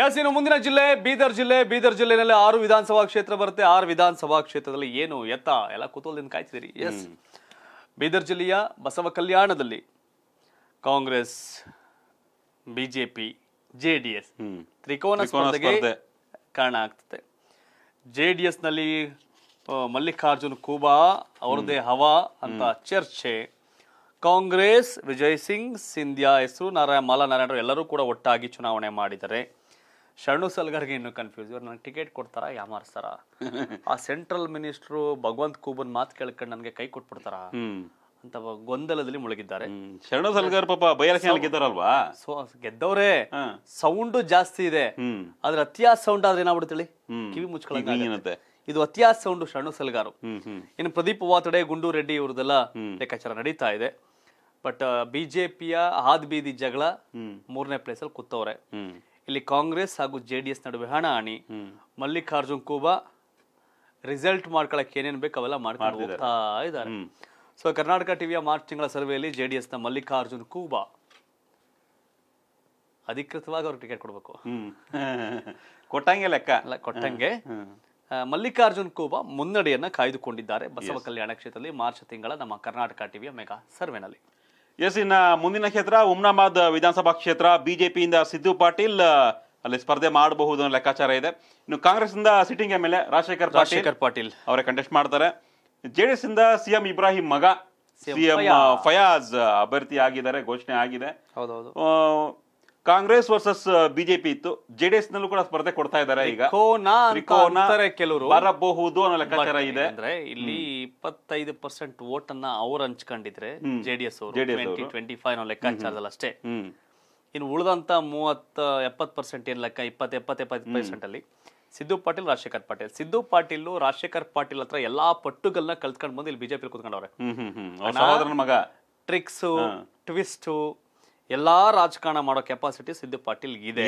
S ಇನ್ನು ಮುಂದಿನ ಜಿಲ್ಲೆ ಬೀದರ್ ಜಿಲ್ಲೆ ಬೀದರ್ ಜಿಲ್ಲೆನಲ್ಲಿ ಆರು ವಿಧಾನಸಭಾ ಕ್ಷೇತ್ರ ಬರುತ್ತೆ ಆರು ವಿಧಾನಸಭಾ ಕ್ಷೇತ್ರದಲ್ಲಿ ಏನು ಎತ್ತ ಎಲ್ಲ ಕುತೂಹಲದಿಂದ ಕಾಯ್ತಿದ್ದೀರಿ ಎಸ್ ಬೀದರ್ ಜಿಲ್ಲೆಯ ಬಸವ ಕಲ್ಯಾಣದಲ್ಲಿ Congress BJP J D S ತ್ರಿಕೋನ ಸ್ಪರ್ಧೆಗೆ ಕಾರಣ ಆಗ್ತದೆ ಜೆ ಡಿ ಎಸ್ನಲ್ಲಿ ಮಲ್ಲಿಕಾರ್ಜುನ್ ಖೂಬಾ ಅವರದೇ ಹವಾ ಅಂತ ಚರ್ಚೆ ಕಾಂಗ್ರೆಸ್ ವಿಜಯ್ ಸಿಂಗ್ ಸಿಂಧ್ಯಾ ಹೆಸರು ನಾರಾಯಣ ಮಾಲಾ ನಾರಾಯಣರು ಎಲ್ಲರೂ ಕೂಡ ಒಟ್ಟಾಗಿ ಚುನಾವಣೆ ಮಾಡಿದ್ದಾರೆ ಶರಣು ಸಲ್ಗರ್ಗೆ ಇನ್ನೂ ಕನ್ಫ್ಯೂಸ್ ಇವ್ರು ನನಗೆ ಟಿಕೆಟ್ ಕೊಡ್ತಾರಾ ಯಾಮಾರಿಸ್ತಾರ ಆ ಸೆಂಟ್ರಲ್ ಮಿನಿಸ್ಟ್ರು ಭಗವಂತ ಕೂಬನ್ ಮಾತು ಕೇಳ್ಕೊಂಡು ನನಗೆ ಕೈ ಕೊಟ್ಬಿಡ್ತಾರ ಅಂತ ಗೊಂದಲದಲ್ಲಿ ಮುಳುಗಿದ್ದಾರೆ ಶರಣು ಸಲ್ಗರ್ ಪಾಪ ಬಯಲಸೀಮೆ ಗೆದ್ದಾರಲ್ವಾ ಸೊ ಗೆದ್ದವ್ರೆ ಸೌಂಡ್ ಜಾಸ್ತಿ ಇದೆ ಆದ್ರೆ ಅತಿಯಾದ ಸೌಂಡ್ ಆದ್ರೆ ಏನಾಗ್ಬಿಡ್ತೇಳಿ ಕಿವಿ ಮುಚ್ಕೊಳ್ಳೋಕೆ ಇದು ಅತಿಯಾದ ಸೌಂಡ್ ಶರಣು ಸಲ್ಗಾರು ಇನ್ನು ಪ್ರದೀಪ್ ವಾತಡೆ ಗುಂಡು ರೆಡ್ಡಿ ಇವ್ರದೆಲ್ಲ ಲೆಕ್ಕಾಚಾರ ನಡೀತಾ ಇದೆ ಬಟ್ ಬಿಜೆಪಿಯ ಹಾದ್ ಬೀದಿ ಜಗಳ ಮೂರನೇ ಪ್ಲೇಸಲ್ಲಿ ಕೂತವ್ರೆ ಇಲ್ಲಿ ಕಾಂಗ್ರೆಸ್ ಹಾಗೂ ಜೆ ಡಿ ಎಸ್ ನಡುವೆ ಹಣಾಹಣಿ ಮಲ್ಲಿಕಾರ್ಜುನ್ ಕೂಬಾ ರಿಸಲ್ಟ್ ಮಾಡ್ಕೊಳಕ್ ಏನೇನು ಬೇಕು ಅವೆಲ್ಲ ಮಾಡ್ಕೊಂಡು ಸೊ ಕರ್ನಾಟಕ ಟಿವಿಯ ಮಾರ್ಚ್ ತಿಂಗಳ ಸರ್ವೆಯಲ್ಲಿ ಜೆ ಡಿ ಮಲ್ಲಿಕಾರ್ಜುನ್ ಕೂಬಾ ಅಧಿಕೃತವಾಗಿ ಅವ್ರಿಗೆ ಟಿಕೆಟ್ ಕೊಡ್ಬೇಕು ಕೊಟ್ಟಂಗೆ ಲೆಕ್ಕ ಕೊಟ್ಟಂಗೆ ಮಲ್ಲಿಕಾರ್ಜುನ್ ಕೂಬಾ ಮುನ್ನಡೆಯನ್ನ ಕಾಯ್ದುಕೊಂಡಿದ್ದಾರೆ ಬಸವ ಕಲ್ಯಾಣ ಕ್ಷೇತ್ರದಲ್ಲಿ ಮಾರ್ಚ್ ತಿಂಗಳ ನಮ್ಮ ಕರ್ನಾಟಕ ಟಿವಿಯ ಮೆಗಾ ಸರ್ವೆನಲ್ಲಿ ಎಸ್ ಇನ್ನ ಮುಂದಿನ ಕ್ಷೇತ್ರ ಉಮ್ನಾಬಾದ್ ವಿಧಾನಸಭಾ ಕ್ಷೇತ್ರ ಬಿಜೆಪಿಯಿಂದ ಸಿದ್ದು ಪಾಟೀಲ್ ಅಲ್ಲಿ ಸ್ಪರ್ಧೆ ಮಾಡಬಹುದು ಅನ್ನೋ ಲೆಕ್ಕಾಚಾರ ಇದೆ ಇನ್ನು ಕಾಂಗ್ರೆಸ್ ಇಂದ sitting M L A Rajashekar Rajashekar Patil ಅವರೇ ಕಂಟೆಸ್ಟ್ ಮಾಡ್ತಾರೆ ಜೆಡಿಎಸ್ ಇಂದ ಸಿಎಂ ಇಬ್ರಾಹಿಂ ಮಗ ಸಿಎಂ ಫಯಾಜ್ ಅಭ್ಯರ್ಥಿ ಆಗಿದ್ದಾರೆ ಘೋಷಣೆ ಆಗಿದೆ ಕಾಂಗ್ರೆಸ್ ವರ್ಸಸ್ ಬಿಜೆಪಿ ಇತ್ತು ಜೆಡಿಎಸ್ ನಲ್ಲೂ ಕೂಡ ಸ್ಪರ್ಧೆ ಕೊಡ್ತಾ ಇದಾರೆ ಈಗ ಕೆಲವರು ಬರಬಹುದು ಅನ್ನೋ ಲೆಕ್ಕಾಚಾರ ಇದೆ ಅಂದ್ರೆ ಇಲ್ಲಿ ಇಪ್ಪತ್ತೈದು ಪರ್ಸೆಂಟ್ ವೋಟ್ ಅನ್ನ ಅವ್ರು ಹಂಚ್ಕೊಂಡಿದ್ರೆ ಜೆಡಿಎಸ್ ಅವರು ಟ್ವೆಂಟಿ ಫೈವ್ ಅನ್ನೋ ಲೆಕ್ಕಾಚಾರದಲ್ಲಿ ಅಷ್ಟೇ ಇನ್ನು ಉಳಿದಂತ ಮೂವತ್ತ ಎಪ್ಪತ್ ಪರ್ಸೆಂಟ್ ಏನ್ ಲೆಕ್ಕ ಇಪ್ಪತ್ತು ಎಪ್ಪತ್ ಎಪ್ಪತ್ತು ಪರ್ಸೆಂಟ್ ಅಲ್ಲಿ ಸಿದ್ದು ಪಾಟೀಲ್ ರಾಜಶೇಖರ್ ಪಾಟೀಲ್ ಸಿದ್ದು ಪಾಟೀಲ್ ರಾಜಶೇಖರ್ ಪಾಟೀಲ್ ಹತ್ರ ಎಲ್ಲಾ ಪಟ್ಟುಗಳನ್ನ ಕಲ್ತ್ಕೊಂಡ್ ಬಂದು ಇಲ್ಲಿ ಬಿಜೆಪಿ ಕುತ್ಕೊಂಡವ್ರೆ ಟ್ರಿಕ್ಸ್ ಟ್ವಿಸ್ಟ್ ಎಲ್ಲಾ ರಾಜಕಾರಣ ಮಾಡೋ ಕೆಪಾಸಿಟಿ ಸಿದ್ದು ಪಾಟೀಲ್ ಇದೆ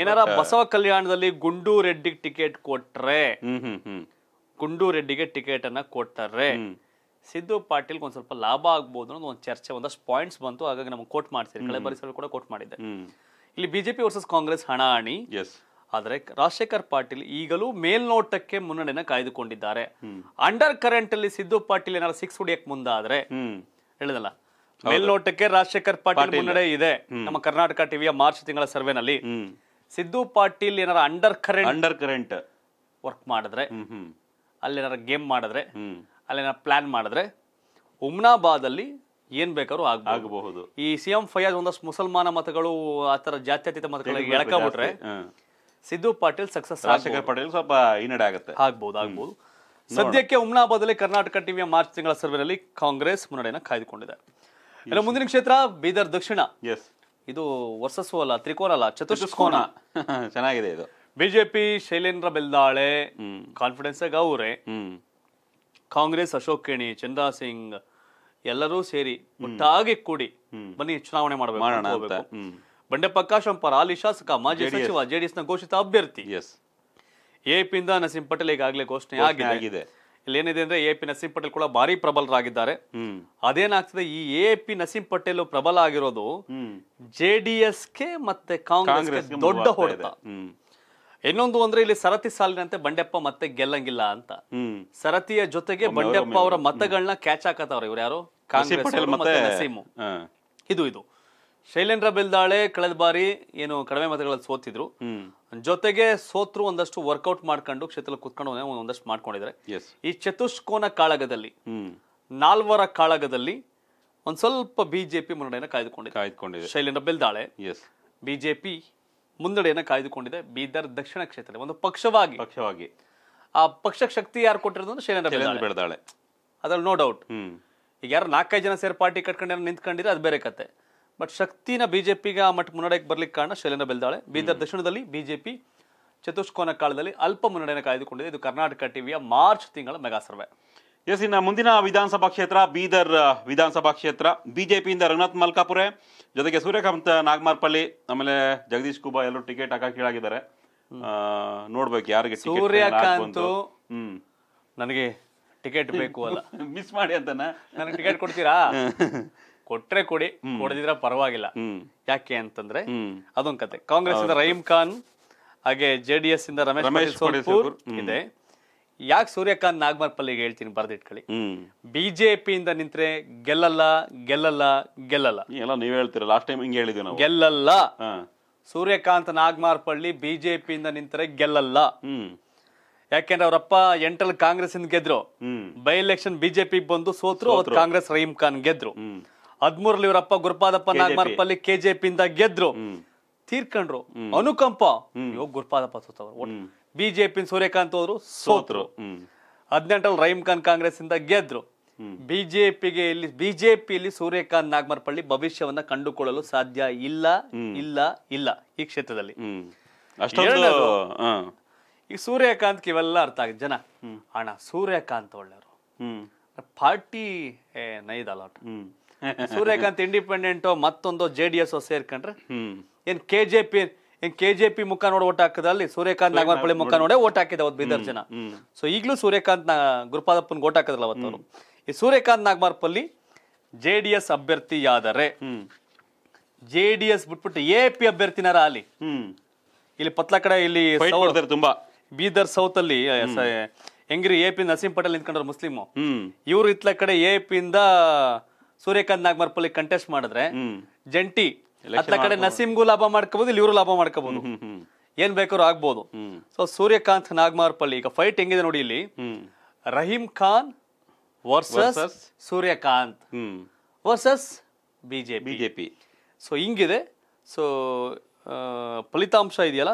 ಏನಾರ uh, ಬಸವ ಕಲ್ಯಾಣದಲ್ಲಿ ಗುಂಡು ರೆಡ್ಡಿಗೆ ಟಿಕೆಟ್ ಕೊಟ್ರೆ ಗುಂಡು ರೆಡ್ಡಿಗೆ ಟಿಕೆಟ್ ಅನ್ನ ಕೊಟ್ಟರೆ ಸಿದ್ದು ಪಾಟೀಲ್ ಒಂದ್ ಸ್ವಲ್ಪ ಲಾಭ ಆಗ್ಬೋದು ಅನ್ನೋದು ಒಂದು ಚರ್ಚೆ ಒಂದಷ್ಟು ಪಾಯಿಂಟ್ಸ್ ಬಂತು ಹಾಗಾಗಿ ನಮ್ಗೆ ಕೋಟ್ ಮಾಡ್ತೀರಿ ಕಳೆ ಪರಿಸರ ಕೂಡ ಕೋಟ್ ಮಾಡಿದ್ದೆ ಇಲ್ಲಿ ಬಿಜೆಪಿ ವರ್ಸಸ್ ಕಾಂಗ್ರೆಸ್ ಹಣಿ ಆದರೆ ರಾಜಶೇಖರ್ ಪಾಟೀಲ್ ಈಗಲೂ ಮೇಲ್ನೋಟಕ್ಕೆ ಮುನ್ನಡೆಯನ್ನ ಕಾಯ್ದುಕೊಂಡಿದ್ದಾರೆ ಅಂಡರ್ ಕರೆಂಟ್ ಅಲ್ಲಿ ಸಿದ್ದು ಪಾಟೀಲ್ ಏನಾದ್ರು ಸಿಕ್ಸ್ ಹೊಡಿಯಕ್ ಮುಂದಾದ್ರೆ ಹೇಳಿದಲ್ಲ ಮೇಲ್ನೋಟಕ್ಕೆ ರಾಜಶೇಖರ್ ಪಾಟೀಲ್ ಮುನ್ನಡೆ ಇದೆ ನಮ್ಮ ಕರ್ನಾಟಕ ಟಿವಿಯ ಮಾರ್ಚ್ ತಿಂಗಳ ನಲ್ಲಿ ಸಿದ್ದು ಪಾಟೀಲ್ ಏನಾರ under current under current work ಮಾಡಿದ್ರೆ ಅಲ್ಲೇನಾರ ಗೇಮ್ ಮಾಡಿದ್ರೆ ಅಲ್ಲೇನಾರ ಪ್ಲಾನ್ ಮಾಡಿದ್ರೆ ಉಮ್ನಾಬಾದ್ ಅಲ್ಲಿ ಏನ್ ಬೇಕಾದ್ರು ಆಗಬಹುದು ಈ ಸಿಎಂ ಫಯಾಜ್ ಒಂದಷ್ಟು ಮುಸಲ್ಮಾನ ಮತಗಳು ಆತರ ಜಾತ್ಯತೀತ ಮತಗಳಿಗೆ ಎಳ್ಕೊಂಡ್ಬಿಟ್ರೆ ಸಿದ್ದು ಪಾಟೀಲ್ ಸಕ್ಸಸ್ ರಾಜಶೇಖರ್ ಪಾಟೀಲ್ ಸ್ವಲ್ಪ ಹಿನ್ನಡೆ ಆಗುತ್ತೆ ಆಗ್ಬಹುದು ಆಗ್ಬಹುದು ಸದ್ಯಕ್ಕೆ ಉಮ್ನಾಬಾದಲ್ಲಿ ಕರ್ನಾಟಕ ಟಿವಿಯ ಮಾರ್ಚ್ ತಿಂಗಳ ಸರ್ವೆನಲ್ಲಿ ಕಾಂಗ್ರೆಸ್ ಮುನ್ನಡೆಯನ್ನು ಕಾಯ್ದುಕೊಂಡಿದೆ ಎಲ್ಲ ಮುಂದಿನ ಕ್ಷೇತ್ರ ಬೀದರ್ ದಕ್ಷಿಣ ಎಸ್ ಇದು ವರ್ಸಸ್ ಅಲ್ಲ ತ್ರಿಕೋನ ಅಲ್ಲ ಚತುಷ್ಕೋನ ಚೆನ್ನಾಗಿದೆ ಇದು ಬಿಜೆಪಿ ಶೈಲೇಂದ್ರ ಬೆಲ್ದಾಳೆ ಕಾನ್ಫಿಡೆನ್ಸ್ ಗೌರೆ ಕಾಂಗ್ರೆಸ್ ಅಶೋಕ್ ಕೇಣಿ ಚಂದ್ರ ಸಿಂಗ್ ಎಲ್ಲರೂ ಸೇರಿ ಒಟ್ಟಾಗಿ ಕೂಡಿ ಬನ್ನಿ ಚುನಾವಣೆ ಮಾಡಬೇಕು ಬಂಡೆಪ್ಪ ಕಾಶಂಪರ ಅಲ್ಲಿ ಶಾಸಕ ಮಾಜಿ ಸಚಿವ ಜೆಡಿಎಸ್ ನ ಘೋಷಿತ ಅಭ್ಯರ್ಥಿ ಎಸ್ ಎಪಿಯಿಂದ ನಸೀಂ ಪಟೇಲ್ ಈಗಾಗಲೇ ಘೋಷಣೆ ಆಗಿದೆ ಇಲ್ಲಿ ಏನಿದೆ ಅಂದ್ರೆ ಎ ಪಿ ನಸೀಂ ಪಟೇಲ್ ಕೂಡ ಭಾರಿ ಪ್ರಬಲರಾಗಿದ್ದಾರೆ ಅದೇನಾಗ್ತದೆ ಈ ಎ ಪಿ ನಸೀಂ ಪಟೇಲ್ ಪ್ರಬಲ ಆಗಿರೋದು ಜೆ ಡಿ ಮತ್ತೆ ಕಾಂಗ್ರೆಸ್ ದೊಡ್ಡ ಹೊಡೆತ ಇನ್ನೊಂದು ಅಂದ್ರೆ ಇಲ್ಲಿ ಸರತಿ ಸಾಲಿನಂತೆ ಬಂಡೆಪ್ಪ ಮತ್ತೆ ಗೆಲ್ಲಂಗಿಲ್ಲ ಅಂತ ಸರತಿಯ ಜೊತೆಗೆ ಬಂಡೆಪ್ಪ ಅವರ ಮತಗಳನ್ನ ಕ್ಯಾಚ್ ಹಾಕತ್ತವ್ರ ಇವ್ರು ಯಾರು ಕಾಂಗ್ರೆಸ್ ಮತ್ತೆ ಇದು ಇದು ಶೈಲೇಂದ್ರ ಬೆಲ್ದಾಳೆ ಕಳೆದ ಬಾರಿ ಏನು ಕಡಿಮೆ ಮತಗಳಲ್ಲಿ ಸೋತಿದ್ರು ಜೊತೆಗೆ ಸೋತ್ರು ಒಂದಷ್ಟು ವರ್ಕೌಟ್ ಮಾಡ್ಕೊಂಡು ಕ್ಷೇತ್ರ ಕುತ್ಕೊಂಡು ಒಂದಷ್ಟು ಮಾಡ್ಕೊಂಡಿದ್ದಾರೆ ಈ ಚತುಷ್ಕೋನ ಕಾಳಗದಲ್ಲಿ ನಾಲ್ವರ ಕಾಳಗದಲ್ಲಿ ಒಂದ್ ಸ್ವಲ್ಪ ಬಿಜೆಪಿ ಮುನ್ನಡೆಯನ್ನು ಕಾಯ್ದುಕೊಂಡಿದೆ ಕಾಯ್ದುಕೊಂಡಿದೆ ಶೈಲೇಂದ್ರ ಬೆಲ್ದಾಳೆ ಎಸ್ ಬಿಜೆಪಿ ಮುನ್ನಡೆಯನ್ನು ಕಾಯ್ದುಕೊಂಡಿದೆ ಬೀದರ್ ದಕ್ಷಿಣ ಕ್ಷೇತ್ರದಲ್ಲಿ ಒಂದು ಪಕ್ಷವಾಗಿ ಪಕ್ಷವಾಗಿ ಆ ಪಕ್ಷ ಶಕ್ತಿ ಯಾರು ಕೊಟ್ಟಿರೋದು ಅಂದ್ರೆ ಶೈಲೇಂದ್ರ ಬೆಳ್ದಾಳೆ ಅದ್ರಲ್ಲಿ ನೋ ಡೌಟ್ ಈಗ ಯಾರು ನಾಲ್ಕೈದು ಜನ ಸೇರಿ ಪಾರ್ಟಿ ಕಟ್ಕೊಂಡು ನಿಂತ್ಕೊಂಡಿದ್ರೆ ಅದು ಬೇರೆ ಕತೆ ಬಟ್ ಶಕ್ತಿನ ಬಿಜೆಪಿಗೆ ಆ ಮಟ್ಟ ಮುನ್ನಡೆಗೆ ಬರ್ಲಿಕ್ಕೆ ಕಾರಣ ಶೈಲೇಂದ್ರ ಬೆಳ್ದಾಳೆ ಬೀದರ್ ದಕ್ಷಿಣದಲ್ಲಿ ಬಿಜೆಪಿ ಚತುಷ್ಕೋನ ಕಾಲದಲ್ಲಿ ಅಲ್ಪ ಮುನ್ನಡೆಯನ್ನು ಕಾಯ್ದುಕೊಂಡಿದೆ ಇದು ಕರ್ನಾಟಕ ಟಿವಿಯ ಮಾರ್ಚ್ ತಿಂಗಳ ಮೆಗಾ ಸರ್ವೆ ಎಸ್ ಇನ್ನು ಮುಂದಿನ ವಿಧಾನಸಭಾ ಕ್ಷೇತ್ರ ಬೀದರ್ ವಿಧಾನಸಭಾ ಕ್ಷೇತ್ರ ಬಿಜೆಪಿಯಿಂದ ರಘುನಾಥ್ ಮಲ್ಕಾಪುರೆ ಜೊತೆಗೆ ಸೂರ್ಯಕಾಂತ್ ನಾಗಮಾರ್ಪಲ್ಲಿ ಆಮೇಲೆ ಜಗದೀಶ್ ಕುಬಾ ಎಲ್ಲರೂ ಟಿಕೆಟ್ ಹಾಕಿ ಕೀಳಾಗಿದ್ದಾರೆ ನೋಡ್ಬೇಕು ಯಾರಿಗೆ ಸೂರ್ಯಕಾಂತ್ ನನಗೆ ಟಿಕೆಟ್ ಬೇಕು ಅಲ್ಲ ಮಿಸ್ ಮಾಡಿ ಅಂತ ನನಗೆ ಟಿಕೆಟ್ ಕೊಡ್ತೀರಾ ಕೊಟ್ರೆ ಕೊಡಿ ಕೊಡದಿದ್ರೆ ಪರವಾಗಿಲ್ಲ ಯಾಕೆ ಅಂತಂದ್ರೆ ಅದೊಂದ್ ಕತೆ ಕಾಂಗ್ರೆಸ್ ಇಂದ ರಹೀಂ ಖಾನ್ ಹಾಗೆ ಜೆ ಡಿ ಎಸ್ ಇಂದ ರಮೇಶ್ ಇದೆ ಯಾಕೆ ಸೂರ್ಯಕಾಂತ್ ನಾಗಮರ್ ಪಲ್ಲಿಗೆ ಹೇಳ್ತೀನಿ ಬರ್ದಿಟ್ಕೊಳ್ಳಿ ಬಿಜೆಪಿ ಇಂದ ನಿಂತ್ರೆ ಗೆಲ್ಲಲ್ಲ ಗೆಲ್ಲಲ್ಲ ಗೆಲ್ಲಲ್ಲ ನೀವ್ ಹೇಳ್ತೀರ ಲಾಸ್ಟ್ ಟೈಮ್ ಹಿಂಗೆ ಹೇಳಿದ್ವಿ ನಾವು ಗೆಲ್ಲಲ್ಲ ಸೂರ್ಯಕಾಂತ್ ನಾಗಮಾರ್ಪಳ್ಳಿ ಬಿಜೆಪಿಯಿಂದ ನಿಂತ್ರೆ ಗೆಲ್ಲಲ್ಲ ಯಾಕೆಂದ್ರೆ ಅವರಪ್ಪ ಎಂಟಲ್ಲಿ ಕಾಂಗ್ರೆಸ್ ಇಂದ ಗೆದ್ರು ಬೈ ಎಲೆಕ್ಷನ್ ಬಿಜೆಪಿ ಬಂದು ಸೋತ್ರು ಕಾಂಗ್ರೆಸ್ ರಹೀಂ ಖಾನ್ ಗೆದ್ರು ಹದ್ಮೂರಲ್ಲಿ ಇವರಪ್ಪ ಗುರುಪಾದಪ್ಪ ನಾಗಮಾರಪಲ್ಲಿ ಕೆಜೆಪಿಯಿಂದ ಇಂದ ಗೆದ್ರು ತೀರ್ಕಂಡ್ರು ಅನುಕಂಪ ಇವಾಗ ಗುರುಪಾದಪ್ಪ ಸೋತವ್ರು ಬಿಜೆಪಿ ಸೂರ್ಯಕಾಂತ್ ಅವರು ಸೋತ್ರು ಹದಿನೆಂಟರಲ್ಲಿ ರಹೀಂ ಖಾನ್ ಕಾಂಗ್ರೆಸ್ ಇಂದ ಗೆದ್ರು ಬಿಜೆಪಿಗೆ ಇಲ್ಲಿ ಬಿಜೆಪಿ ಇಲ್ಲಿ ಸೂರ್ಯಕಾಂತ್ ನಾಗಮರ್ಪಳ್ಳಿ ಭವಿಷ್ಯವನ್ನ ಕಂಡುಕೊಳ್ಳಲು ಸಾಧ್ಯ ಇಲ್ಲ ಇಲ್ಲ ಇಲ್ಲ ಈ ಕ್ಷೇತ್ರದಲ್ಲಿ ಈ ಸೂರ್ಯಕಾಂತ್ ಇವೆಲ್ಲ ಅರ್ಥ ಆಗಿದೆ ಜನ ಅಣ್ಣ ಸೂರ್ಯಕಾಂತ್ ಒಳ್ಳೆಯವರು ಪಾರ್ಟಿ ನೈದಲ್ಲ ಸೂರ್ಯಕಾಂತ್ ಇಂಡಿಪೆಂಡೆಂಟ್ ಮತ್ತೊಂದು ಜೆ ಡಿ ಎಸ್ ಸೇರ್ಕೊಂಡ್ರೆ ಏನ್ ಕೆ ಜೆ ಪಿ ಏನ್ ಕೆ ಜೆ ಪಿ ಮುಖ ನೋಡಿ ಓಟ್ ಹಾಕದ ಅಲ್ಲಿ ಸೂರ್ಯಕಾಂತ್ ಮುಖ ನೋಡಿ ಓಟ್ ಹಾಕಿದ ಅವತ್ತು ಬೀದರ್ ಜನ ಸೊ ಈಗ್ಲೂ ಸೂರ್ಯಕಾಂತ್ ನಾ ಗುರುಪಾದಪ್ಪನ್ ಓಟ್ ಹಾಕದ್ರಲ್ಲ ಅವತ್ತು ಈ Suryakant Nagamarpalli J D S JDS J D S ಬಿಟ್ಬಿಟ್ಟು ಎ ಪಿ ಅಭ್ಯರ್ಥಿನಾರ ಅಲ್ಲಿ ಇಲ್ಲಿ ಪತ್ಲ ಕಡೆ ಇಲ್ಲಿ ತುಂಬಾ ಬೀದರ್ ಸೌತ್ ಅಲ್ಲಿ ಹೆಂಗ್ರಿ ಎ ಪಿ ನಸೀಂ ಪಟೇಲ್ ನಿಂತ್ಕೊಂಡ್ರ ಮುಸ್ಲಿಮು ಇವ್ರು ಇತ್ಲ ಕಡೆ ಎ ಪಿ ಇಂದ ಸೂರ್ಯಕಾಂತ್ ನಾಗಮರ್ಪಲ್ಲಿ ಕಂಟೆಸ್ಟ್ ಮಾಡಿದ್ರೆ ಜಂಟಿ ಅತ್ತ ಕಡೆ ನಸೀಮ್ಗೂ ಲಾಭ ಮಾಡ್ಕೋಬಹುದು ಇಲ್ಲಿ ಇವರು ಲಾಭ ಮಾಡ್ಕೋಬಹುದು ಏನ್ ಬೇಕಾದ್ರೂ ಆಗ್ಬೋದು ಸೊ ಸೂರ್ಯಕಾಂತ್ ನಾಗಮಾರ್ಪಲ್ಲಿ ಈಗ ಫೈಟ್ ಹೆಂಗಿದೆ ನೋಡಿ ಇಲ್ಲಿ Rahim Khan versus Suryakant versus BJP BJP so ಹಿಂಗಿದೆ ಸೊ ಫಲಿತಾಂಶ ಇದೆಯಲ್ಲ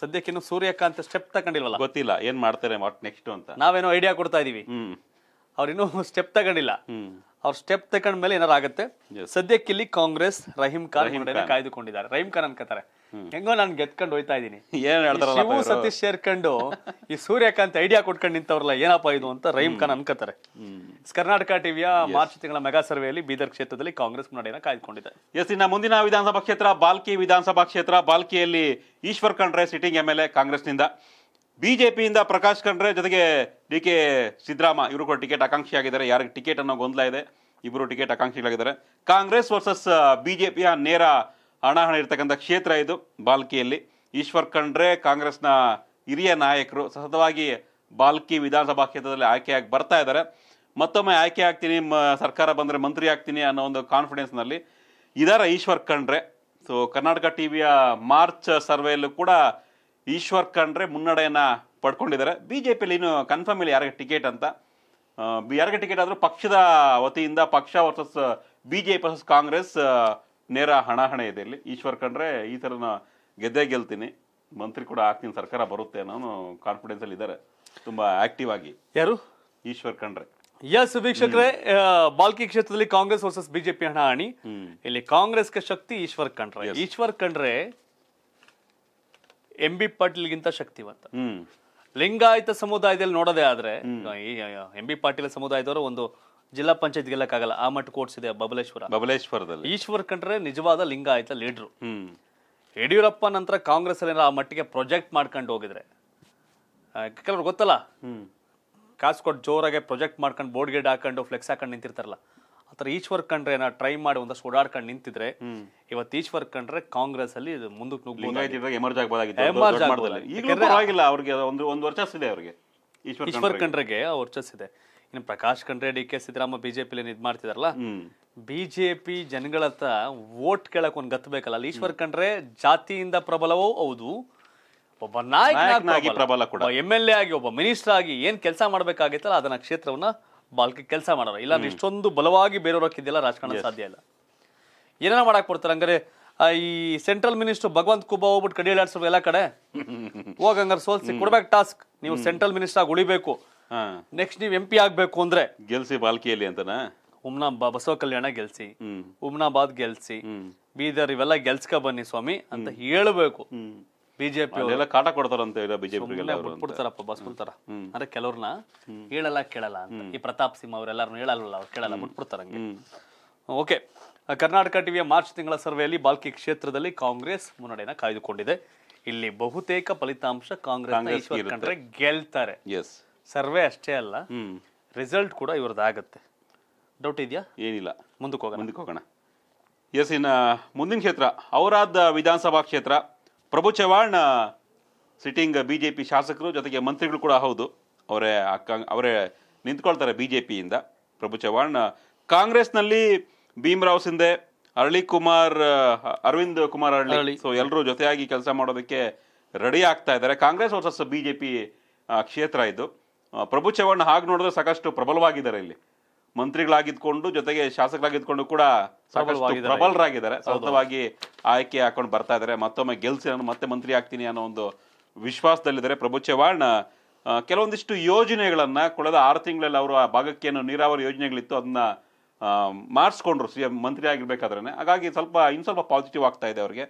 ಸದ್ಯಕ್ಕೆ ಇನ್ನು ಸೂರ್ಯಕಾಂತ್ ಸ್ಟೆಪ್ ತಗೊಂಡಿಲ್ವಲ್ಲ ಗೊತ್ತಿಲ್ಲ ಏನ್ ಮಾಡ್ತಾರೆ ನೆಕ್ಸ್ಟ್ ಅಂತ ನಾವೇನೋ ಐಡಿಯಾ ಕೊಡ್ತಾ ಇದೀವಿ ಅವ್ರಿನ್ನೂ ಸ್ಟೆಪ್ ತಗೊಂಡಿಲ್ಲ ಅವ್ರ ಸ್ಟೆಪ್ ತಕೊಂಡ ಮೇಲೆ ಏನಾರು ಆಗುತ್ತೆ ಸದ್ಯಕ್ಕೆ ಇಲ್ಲಿ ಕಾಂಗ್ರೆಸ್ ರಹೀಂ ಖಾನ್ ಕಾಯ್ದುಕೊಂಡಿದ್ದಾರೆ ರಹೀಮ್ ಖಾನ್ ಅನ್ಕೋತಾರೆ ಹೆಂಗೋ ನಾನು ಗೆದ್ಕೊಂಡು ಹೋಯ್ತಾ ಇದೀನಿ ಸತೀಶ್ ಸೇರ್ಕೊಂಡು ಈ ಸೂರ್ಯಕಾಂತ್ ಐಡಿಯಾ ಕೊಟ್ಕೊಂಡು ನಿಂತವ್ರಲ್ಲ ಏನಪ್ಪ ಇದು ಅಂತ ರಹೀಮ್ ಖಾನ್ ಅನ್ಕೋತಾರೆ ಕರ್ನಾಟಕ ಟಿವಿಯ ಮಾರ್ಚ್ ತಿಂಗಳ ಮೆಗಾ ಸರ್ವೆಯಲ್ಲಿ ಬೀದರ್ ಕ್ಷೇತ್ರದಲ್ಲಿ ಕಾಂಗ್ರೆಸ್ ಮುನ್ನಡೆಯನ್ನು ಕಾಯ್ದುಕೊಂಡಿದೆ ಎಸ್ ಇನ್ನ ಮುಂದಿನ ವಿಧಾನಸಭಾ ಕ್ಷೇತ್ರ ಬಾಲ್ಕಿ ವಿಧಾನಸಭಾ ಕ್ಷೇತ್ರ ಬಾಲ್ಕಿಯಲ್ಲಿ Eshwar Khandre sitting M L A ಕಾಂಗ್ರೆಸ್ನಿಂದ ಬಿಜೆಪಿಯಿಂದ ಪ್ರಕಾಶ್ ಖಂಡ್ರೆ ಜೊತೆಗೆ ಡಿ ಕೆ ಸಿದ್ದರಾಮ ಇವರು ಕೂಡ ಟಿಕೆಟ್ ಆಕಾಂಕ್ಷಿ ಆಗಿದ್ದಾರೆ ಯಾರಿಗೆ ಟಿಕೆಟ್ ಅನ್ನೋ ಗೊಂದಲ ಇದೆ ಇಬ್ಬರು ಟಿಕೆಟ್ ಆಕಾಂಕ್ಷಿಗಳಾಗಿದ್ದಾರೆ ಕಾಂಗ್ರೆಸ್ ವರ್ಸಸ್ ಪಿಯ ನೇರ ಹಣಾಹಣ ಇರ್ತಕ್ಕಂಥ ಕ್ಷೇತ್ರ ಇದು ಬಾಲ್ಕಿಯಲ್ಲಿ ಈಶ್ವರ್ ಖಂಡ್ರೆ ಕಾಂಗ್ರೆಸ್ನ ಹಿರಿಯ ನಾಯಕರು ಸತತವಾಗಿ ಬಾಲ್ಕಿ ವಿಧಾನಸಭಾ ಕ್ಷೇತ್ರದಲ್ಲಿ ಆಯ್ಕೆಯಾಗಿ ಬರ್ತಾ ಇದ್ದಾರೆ ಮತ್ತೊಮ್ಮೆ ಆಯ್ಕೆ ಆಗ್ತೀನಿ ಮ ಸರ್ಕಾರ ಬಂದರೆ ಮಂತ್ರಿ ಆಗ್ತೀನಿ ಅನ್ನೋ ಒಂದು ಕಾನ್ಫಿಡೆನ್ಸ್ನಲ್ಲಿ ಇದಾರ ಈಶ್ವರ್ ಖಂಡ್ರೆ ಸೊ ಕರ್ನಾಟಕ ಟಿ ವಿಯ ಮಾರ್ಚ್ ಸರ್ವೆಯಲ್ಲೂ ಕೂಡ ಈಶ್ವರ್ ಖಂಡ್ರೆ ಮುನ್ನಡೆಯನ್ನ ಪಡ್ಕೊಂಡಿದ್ದಾರೆ ಬಿ ಜೆ ಪಿಲಿ ಇನ್ನು ಕನ್ಫರ್ಮ್ ಇಲ್ಲ ಯಾರಿಗೆ ಟಿಕೆಟ್ ಅಂತ ಯಾರಿಗೆ ಟಿಕೆಟ್ ಆದ್ರೂ ಪಕ್ಷದ ವತಿಯಿಂದ ಪಕ್ಷ versus B J P versus Congress ನೇರ ಹಣಾಹಣೆ ಇದೆ ಇಲ್ಲಿ ಈಶ್ವರ್ ಖಂಡ್ರೆ ಈ ಥರನ ಗೆದ್ದೇ ಗೆಲ್ತೀನಿ ಮಂತ್ರಿ ಕೂಡ ಆಗ್ತೀನಿ ಸರ್ಕಾರ ಬರುತ್ತೆ ಕಾನ್ಫಿಡೆನ್ಸ್ ಅಲ್ಲಿ ಇದ್ದಾರೆ ತುಂಬಾ ಆಕ್ಟಿವ್ ಆಗಿ ಯಾರು ಈಶ್ವರ್ ಖಂಡ್ರೆ ಎಸ್ ವೀಕ್ಷಕರೇ ಬಾಲ್ಕಿ ಕ್ಷೇತ್ರದಲ್ಲಿ ಕಾಂಗ್ರೆಸ್ ವರ್ಸಸ್ ಬಿಜೆಪಿ ಹಣಾಹಣಿ ಇಲ್ಲಿ ಕಾಂಗ್ರೆಸ್ಗೆ ಶಕ್ತಿ ಈಶ್ವರ್ ಖಂಡ್ರೆ ಈಶ್ವರ್ ಖಂಡ್ರೆ ಎಂ ಬಿ ಗಿಂತ ಶಕ್ತಿವಂತ ಲಿಂಗಾಯತ ಸಮುದಾಯದಲ್ಲಿ ನೋಡೋದೇ ಆದ್ರೆ ಎಂ ಬಿ ಪಾಟೀಲ್ ಸಮುದಾಯದವರು ಒಂದು ಜಿಲ್ಲಾ ಪಂಚಾಯತ್ ಗೆಲ್ಲಕ್ಕಾಗಲ್ಲ ಆ ಮಟ್ಟ ಕೋಟ್ಸ್ ಇದೆ ಬಬಲೇಶ್ವರ ಬಬಲೇಶ್ವರದಲ್ಲಿ ಈಶ್ವರ್ ಕಂಡ್ರೆ ನಿಜವಾದ ಲಿಂಗಾಯತ ಲೀಡರ್ ಯಡಿಯೂರಪ್ಪ ನಂತರ ಕಾಂಗ್ರೆಸ್ ಅಲ್ಲಿ ಆ ಮಟ್ಟಿಗೆ ಪ್ರೊಜೆಕ್ಟ್ ಮಾಡ್ಕೊಂಡು ಹೋಗಿದ್ರೆ ಕೆಲವ್ರು ಗೊತ್ತಲ್ಲ ಕಾಸು ಕೊಟ್ಟು ಜೋರಾಗೆ ಪ್ರೊಜೆಕ್ಟ್ ಮಾಡ್ಕೊಂಡು ಬೋರ್ಡ್ ಗೇಡ್ ಹಾಕೊಂಡು ಫ್ಲೆಕ್ಸ್ ಹಾಕೊಂಡು ನಿಂತಿರ್ತಾರಲ್ಲ ಆತರ ಈಶ್ವರ್ ಈಶ್ವರ್ ಖಂಡ್ರೆ ಟ್ರೈ ಮಾಡಿ ಒಂದಷ್ಟು ಓಡಾಡ್ಕೊಂಡು ನಿಂತಿದ್ರೆ ಇವತ್ತು ಈಶ್ವರ್ ಕಂಡ್ರೆ ಕಾಂಗ್ರೆಸ್ ಅಲ್ಲಿ ಮುಂದಕ್ಕೆ ನುಗ್ಗಿ ಎಮರ್ಜ್ ಆಗಬಹುದಾಗಿಲ್ಲ ಅವ್ರಿಗೆ ಒಂದು ಒಂದು ವರ್ಚಸ್ ಇದೆ ಅವರಿಗೆ ಈಶ್ವರ್ ಖಂಡ್ರೆಗೆ ವರ್ಚಸ್ ಇದೆ ಇನ್ನು Prakash Khandre D K Siddarama BJP ಇದ್ ಮಾಡ್ತಿದಾರಲ್ಲ ಬಿಜೆಪಿ ಜನಗಳತ್ತ ವೋಟ್ ಕೇಳಕ್ ಒಂದು ಗತ್ತಬೇಕಲ್ಲ ಅಲ್ಲಿ ಈಶ್ವರ್ ಖಂಡ್ರೆ ಜಾತಿಯಿಂದ ಪ್ರಬಲವೂ ಹೌದು ಒಬ್ಬ ನಾಯಕನಾಗಿ ಪ್ರಬಲ ಕೂಡ ಎಮ್ ಎಲ್ ಎ ಆಗಿ ಒಬ್ಬ ಮಿನಿಸ್ಟರ್ ಆಗಿ ಏನ್ ಕೆಲಸ ಮಾಡ್ಬೇಕಾಗಿತ್ತಲ್ಲ ಅದನ್ನ ಕ್ಷೇತ್ರವನ್ನ ಬಾಲ್ಕಿ ಕೆಲಸ ಮಾಡೋರು ಇಲ್ಲ ಇಷ್ಟೊಂದು ಬಲವಾಗಿ ಬೇರೆಯವ್ರಕ್ಕೆ ರಾಜಕಾರಣ ಸಾಧ್ಯ ಇಲ್ಲ ಏನೇನೋ ಮಾಡಕ್ ಕೊಡ್ತಾರೆ ಹಂಗಾರೆ ಈ ಸೆಂಟ್ರಲ್ ಮಿನಿಸ್ಟರ್ ಭಗವಂತ ಕುಬಾ ಹೋಗ್ಬಿಟ್ಟು ಕಡಿ ಎಲ್ಲಾ ಎಲ್ಲ ಕಡೆ ಹೋಗ ಹಂಗಾರೆ ಸೋಲ್ಸಿ ಕೊಡ್ಬೇಕು ಟಾಸ್ಕ್ ನೀವು ಸೆಂಟ್ರಲ್ ಮಿನಿಸ್ಟರ್ ಆಗಿ ಉಳಿಬೇಕು ನೆಕ್ಸ್ಟ್ ನೀವು ಎಂ ಪಿ ಆಗ್ಬೇಕು ಅಂದ್ರೆ ಗೆಲ್ಸಿ ಬಾಲ್ಕಿಯಲ್ಲಿ ಅಂತನಾ ಉಮ್ನಾ ಬಸವ ಕಲ್ಯಾಣ ಗೆಲ್ಸಿ ಉಮ್ನಾಬಾದ್ ಗೆಲ್ಸಿ ಬೀದರ್ ಇವೆಲ್ಲ ಗೆಲ್ಸ್ಕ ಬನ್ನಿ ಸ್ವಾಮಿ ಅಂತ ಹೇಳಬೇಕು ಬಿಜೆಪಿ ಎಲ್ಲ ಕಾಟ ಕೊಡ್ತಾರಂತ ಬಿಜೆಪಿ ಅಂದ್ರೆ ಕೆಲವ್ರನ್ನ ಹೇಳಲ್ಲ ಕೇಳಲ್ಲ ಅಂತ ಈ ಪ್ರತಾಪ್ ಸಿಂಹ ಅವರೆಲ್ಲರೂ ಹೇಳಲ್ಲ ಅವ್ರು ಕೇಳಲ್ಲ ಓಕೆ ಕರ್ನಾಟಕ ಟಿವಿಯ ಮಾರ್ಚ್ ತಿಂಗಳ ಸರ್ವೆಯಲ್ಲಿ ಬಾಲ್ಕಿ ಕ್ಷೇತ್ರದಲ್ಲಿ ಕಾಂಗ್ರೆಸ್ ಮುನ್ನಡೆಯನ್ನ ಕಾಯ್ದುಕೊಂಡಿದೆ ಇಲ್ಲಿ ಬಹುತೇಕ ಫಲಿತಾಂಶ ಕಾಂಗ್ರೆಸ್ ಗೆಲ್ತಾರೆ ಸರ್ವೆ ಅಷ್ಟೇ ಅಲ್ಲ ರಿಸಲ್ಟ್ ಕೂಡ ಇವ್ರದ್ದಾಗತ್ತೆ ಡೌಟ್ ಇದೆಯಾ ಏನಿಲ್ಲ ಮುಂದಕ್ಕೆ ಹೋಗೋಣ ಮುಂದಕ್ಕೆ ಹೋಗೋಣ ಎಸ್ ಇನ್ನ ಮುಂದಿನ ಕ್ಷೇತ್ರ ಅವರಾದ ವಿಧಾನಸಭಾ ಕ್ಷೇತ್ರ Prabhu Chavan sitting B J P ಶಾಸಕರು ಜೊತೆಗೆ ಮಂತ್ರಿಗಳು ಕೂಡ ಹೌದು ಅವರೇ ಅಕ್ಕ ಅವರೇ ನಿಂತ್ಕೊಳ್ತಾರೆ ಬಿ ಜೆ ಪಿಯಿಂದ ಪ್ರಭು ಚವ್ಹಾಣ್ ಕಾಂಗ್ರೆಸ್ನಲ್ಲಿ ಭೀಮರಾವ್ ಸಿಂಧೆ ಅರಳಿ ಕುಮಾರ್ ಅರವಿಂದ್ ಕುಮಾರ್ ಅರಳಿ ಸೊ ಎಲ್ಲರೂ ಜೊತೆಯಾಗಿ ಕೆಲಸ ಮಾಡೋದಕ್ಕೆ ರೆಡಿ ಆಗ್ತಾ ಇದ್ದಾರೆ Congress versus B J P ಕ್ಷೇತ್ರ ಇದು ಪ್ರಭು ಚವ್ಹಾಣ್ ಹಾಗೆ ನೋಡಿದ್ರೆ ಸಾಕಷ್ಟು ಪ್ರಬಲವಾಗಿದ್ದಾರೆ ಇಲ್ಲಿ ಮಂತ್ರಿಗಳಾಗಿದ್ಕೊಂಡು ಜೊತೆಗೆ ಶಾಸಕರಾಗಿದ್ಕೊಂಡು ಕೂಡ ಪ್ರಬಲರಾಗಿದ್ದಾರೆ ಸತತವಾಗಿ ಆಯ್ಕೆ ಹಾಕೊಂಡು ಬರ್ತಾ ಇದ್ದಾರೆ ಮತ್ತೊಮ್ಮೆ ಗೆಲ್ಸಿ ನಾನು ಮತ್ತೆ ಮಂತ್ರಿ ಆಗ್ತೀನಿ ಅನ್ನೋ ಒಂದು ವಿಶ್ವಾಸದಲ್ಲಿದ್ದಾರೆ ಪ್ರಭು ಚವ್ಹಾಣ್ ಕೆಲವೊಂದಿಷ್ಟು ಯೋಜನೆಗಳನ್ನ ಕಳೆದ ಆರು ತಿಂಗಳಲ್ಲಿ ಅವರು ಆ ಭಾಗಕ್ಕೆ ಏನು ನೀರಾವರಿ ಯೋಜನೆಗಳಿತ್ತು ಅದನ್ನ ಮಾಡಿಸ್ಕೊಂಡ್ರು ಸಿ ಎಂ ಮಂತ್ರಿ ಆಗಿರ್ಬೇಕಾದ್ರೆ ಹಾಗಾಗಿ ಸ್ವಲ್ಪ ಇನ್ನು ಸ್ವಲ್ಪ ಪಾಸಿಟಿವ್ ಆಗ್ತಾ ಇದೆ ಅವ್ರಿಗೆ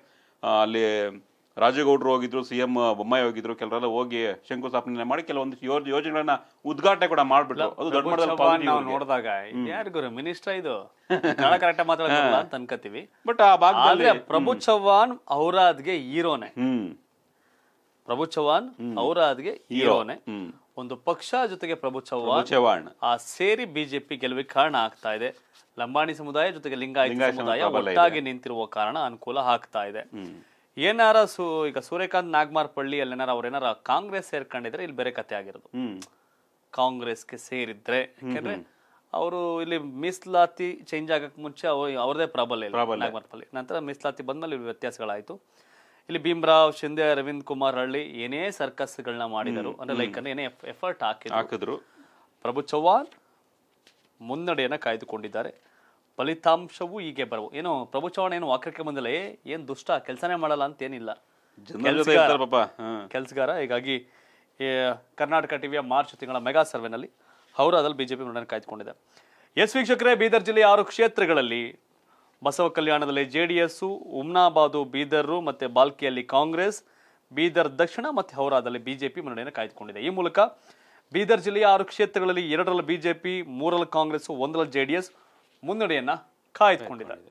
ಅಲ್ಲಿ ರಾಜೇಗೌಡರು ಹೋಗಿದ್ರು ಸಿ ಎಂ ಬೊಮ್ಮಾಯಿ ಹೋಗಿದ್ರು ಕೆಲವರೆಲ್ಲ ಹೋಗಿ ಶಂಕುಸ್ಥಾಪನೆ ಮಾಡಿ ಕೆಲವೊಂದು ಯೋಜನೆಗಳನ್ನ ಉದ್ಘಾಟನೆ ಕೂಡ ಮಾಡ್ಬಿಟ್ರು ಅದು ದೊಡ್ಡ ನೋಡಿದಾಗ ಗುರು ಮಿನಿಸ್ಟರ್ ಇದು ಕರೆಕ್ಟ್ ಅಂತ ಅನ್ಕೋತೀವಿ ಬಟ್ ಆ ಭಾಗದಲ್ಲಿ ಪ್ರಭು ಚವ್ಹಾಣ್ ಔರಾದ್ಗೆ ಹೀರೋನೆ ಪ್ರಭು ಚವ್ಹಾಣ್ ಔರಾದ್ಗೆ ಹೀರೋನೆ ಒಂದು ಪಕ್ಷ ಜೊತೆಗೆ ಪ್ರಭು ಚವ್ಹಾಣ್ ಚವ್ಹಾಣ್ ಆ ಸೇರಿ ಬಿಜೆಪಿ ಗೆಲುವಿಗೆ ಕಾರಣ ಆಗ್ತಾ ಇದೆ ಲಂಬಾಣಿ ಸಮುದಾಯ ಜೊತೆಗೆ ಲಿಂಗಾಯತ ಸಮುದಾಯ ಒಟ್ಟಾಗಿ ನಿಂತಿರುವ ಕಾರಣ ಅನುಕೂಲ ಆಗ್ತಾ ಇದೆ ಏನಾರ ಸೂ ಈಗ ಸೂರ್ಯಕಾಂತ್ ನಾಗಮಾರ್ ಪಳ್ಳಿ ಅಲ್ಲೇನಾರ ಅವ್ರೇನಾರ ಕಾಂಗ್ರೆಸ್ ಸೇರ್ಕೊಂಡಿದ್ರೆ ಇಲ್ಲಿ ಬೇರೆ ಕತೆ ಆಗಿರೋದು ಕಾಂಗ್ರೆಸ್ಗೆ ಸೇರಿದ್ರೆ ಯಾಕಂದ್ರೆ ಅವರು ಇಲ್ಲಿ ಮೀಸಲಾತಿ ಚೇಂಜ್ ಆಗಕ್ ಮುಂಚೆ ಅವ್ರದೇ ಪ್ರಾಬಲ್ ಇಲ್ಲ ಪಳ್ಳಿ ನಂತರ ಮೀಸಲಾತಿ ಬಂದ್ಮೇಲೆ ಇಲ್ಲಿ ವ್ಯತ್ಯಾಸಗಳಾಯ್ತು ಇಲ್ಲಿ ಭೀಮ್ರಾವ್ ಶಿಂದೆ ಅರವಿಂದ್ ಕುಮಾರ್ ಹಳ್ಳಿ ಏನೇ ಸರ್ಕಸ್ಗಳನ್ನ ಮಾಡಿದರು ಅಂದ್ರೆ ಲೈಕ್ ಏನೇ ಎಫರ್ಟ್ ಹಾಕಿದ್ರು ಪ್ರಭು ಚವ್ಹಾಣ್ ಮುನ್ನಡೆಯನ್ನ ಕಾಯ್ದುಕೊಂಡಿದ್ದಾರೆ ಫಲಿತಾಂಶವೂ ಹೀಗೆ ಬರವು ಏನು ಪ್ರಭು ಚೌಹಾಣ್ ಏನು ವಾಕ್ಯಕ್ಕೆ ಬಂದಲೇ ಏನು ದುಷ್ಟ ಕೆಲಸನೇ ಮಾಡಲ್ಲ ಅಂತ ಏನಿಲ್ಲ ಕೆಲಸಗಾರ ಹೀಗಾಗಿ ಕರ್ನಾಟಕ ಟಿವಿಯ ಮಾರ್ಚ್ ತಿಂಗಳ ಮೆಗಾ ಸರ್ವೆನಲ್ಲಿ ಹೌರಾದಲ್ಲಿ ಬಿಜೆಪಿ ಮುನ್ನಡೆ ಕಾಯ್ದುಕೊಂಡಿದೆ ಎಸ್ ವೀಕ್ಷಕರೇ ಬೀದರ್ ಜಿಲ್ಲೆಯ ಆರು ಕ್ಷೇತ್ರಗಳಲ್ಲಿ ಬಸವ ಕಲ್ಯಾಣದಲ್ಲಿ ಜೆಡಿಎಸ್ ಉಮ್ನಾಬಾದು ಬೀದರ್ ಮತ್ತೆ ಬಾಲ್ಕಿಯಲ್ಲಿ ಕಾಂಗ್ರೆಸ್ ಬೀದರ್ ದಕ್ಷಿಣ ಮತ್ತೆ ಹೌರಾದಲ್ಲಿ ಬಿಜೆಪಿ ಮುನ್ನಡೆಯನ್ನು ಕಾಯ್ದುಕೊಂಡಿದೆ ಈ ಮೂಲಕ ಬೀದರ್ ಜಿಲ್ಲೆಯ ಆರು ಕ್ಷೇತ್ರಗಳಲ್ಲಿ ಎರಡರಲ್ಲಿ ಬಿಜೆಪಿ ಮೂರರಲ್ಲಿ ಕಾಂಗ್ರೆಸ್ ಒಂದರಲ್ಲಿ ಜೆಡಿಎಸ್ ಮುನ್ನಡೆಯನ್ನ ಕಾಯ್ದುಕೊಂಡಿದ್ದಾರೆ